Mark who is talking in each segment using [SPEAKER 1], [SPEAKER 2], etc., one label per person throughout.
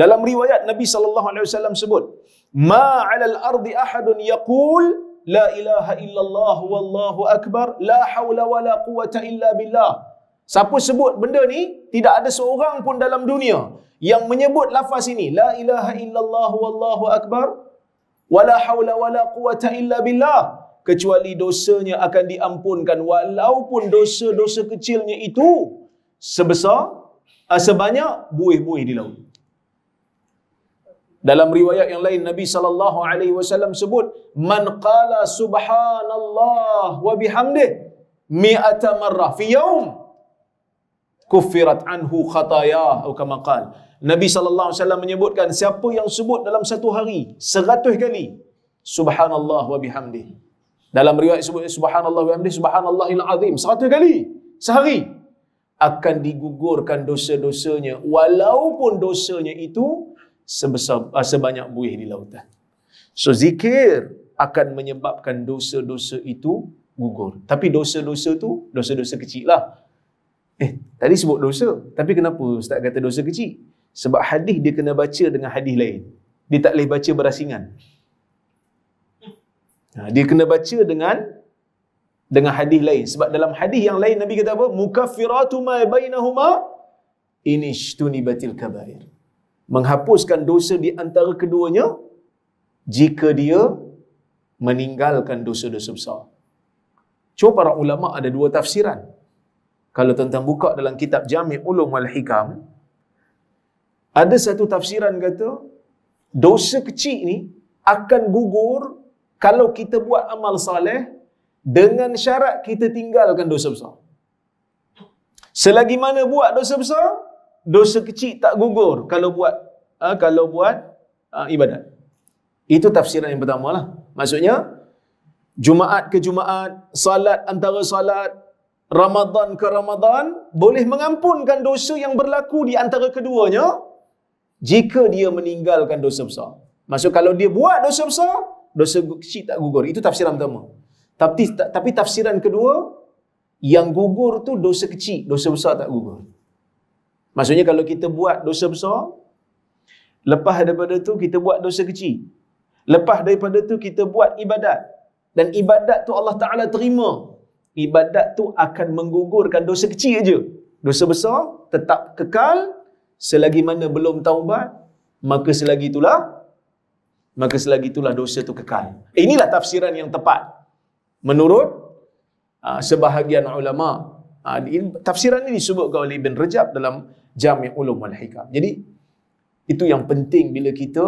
[SPEAKER 1] Dalam riwayat Nabi sallallahu alaihi wasallam sebut, "Ma 'alal ardi ahadun yaqul la ilaha illallah wallahu akbar, la haula wala quwwata illa billah." Siapa sebut benda ni, tidak ada seorang pun dalam dunia yang menyebut lafaz ini, la ilaha illallah wallahu akbar, wala haula wala quwwata illa billah kecuali dosanya akan diampunkan walaupun dosa-dosa kecilnya itu sebesar eh, sebanyak buih-buih di laut. Dalam riwayat yang lain Nabi sallallahu alaihi wasallam sebut man qala subhanallah wa bihamdih mi'ata marrah fi yawm kufirat anhu khatayah atau kama qal Nabi sallallahu alaihi wasallam menyebutkan siapa yang sebut dalam satu hari 100 kali subhanallah wa bihamdih dalam riwayat sebut subhanallah wa bihamdih subhanallahil azim 100 kali sehari akan digugurkan dosa-dosanya walaupun dosanya itu sebesar uh, sebanyak buih di lautan. So zikir akan menyebabkan dosa-dosa itu gugur. Tapi dosa-dosa tu dosa-dosa kecil lah. Eh, tadi sebut dosa. Tapi kenapa Ustaz kata dosa kecil? Sebab hadis dia kena baca dengan hadis lain. Dia tak boleh baca berasingan. Ha, dia kena baca dengan dengan hadis lain. Sebab dalam hadis yang lain Nabi kata apa? Mukaffiratu ma bainahuma inishtuni batil kabair menghapuskan dosa di antara keduanya jika dia meninggalkan dosa-dosa besar. Cuma para ulama ada dua tafsiran. Kalau tentang buka dalam kitab Jami' Ulum wal Hikam, ada satu tafsiran kata dosa kecil ni akan gugur kalau kita buat amal saleh dengan syarat kita tinggalkan dosa besar. Selagi mana buat dosa besar, dosa kecil tak gugur kalau buat ha, kalau buat ha, ibadat. Itu tafsiran yang pertama lah. Maksudnya Jumaat ke Jumaat, salat antara salat, Ramadan ke Ramadan boleh mengampunkan dosa yang berlaku di antara keduanya jika dia meninggalkan dosa besar. Maksud kalau dia buat dosa besar, dosa kecil tak gugur. Itu tafsiran pertama. Tapi tapi tafsiran kedua yang gugur tu dosa kecil, dosa besar tak gugur. Maksudnya kalau kita buat dosa besar, lepas daripada tu kita buat dosa kecil. Lepas daripada tu kita buat ibadat. Dan ibadat tu Allah Ta'ala terima. Ibadat tu akan menggugurkan dosa kecil aja. Dosa besar tetap kekal selagi mana belum taubat, maka selagi itulah maka selagi itulah dosa tu kekal. Inilah tafsiran yang tepat. Menurut uh, sebahagian ulama, uh, tafsiran ini disebut oleh Ibn Rajab dalam jami' ulum wal hikam. Jadi itu yang penting bila kita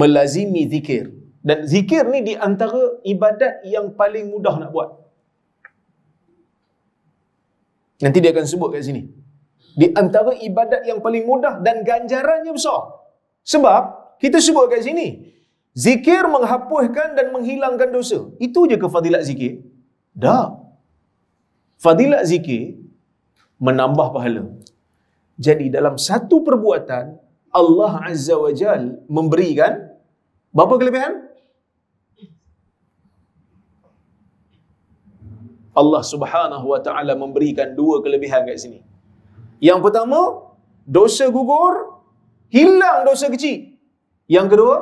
[SPEAKER 1] melazimi zikir. Dan zikir ni di antara ibadat yang paling mudah nak buat. Nanti dia akan sebut kat sini. Di antara ibadat yang paling mudah dan ganjarannya besar. Sebab kita sebut kat sini. Zikir menghapuskan dan menghilangkan dosa. Itu je ke fadilat zikir? Dah. Fadilat zikir menambah pahala. Jadi dalam satu perbuatan Allah Azza wa Jal memberikan berapa kelebihan? Allah Subhanahu wa taala memberikan dua kelebihan kat sini. Yang pertama, dosa gugur, hilang dosa kecil. Yang kedua,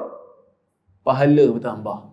[SPEAKER 1] pahala bertambah.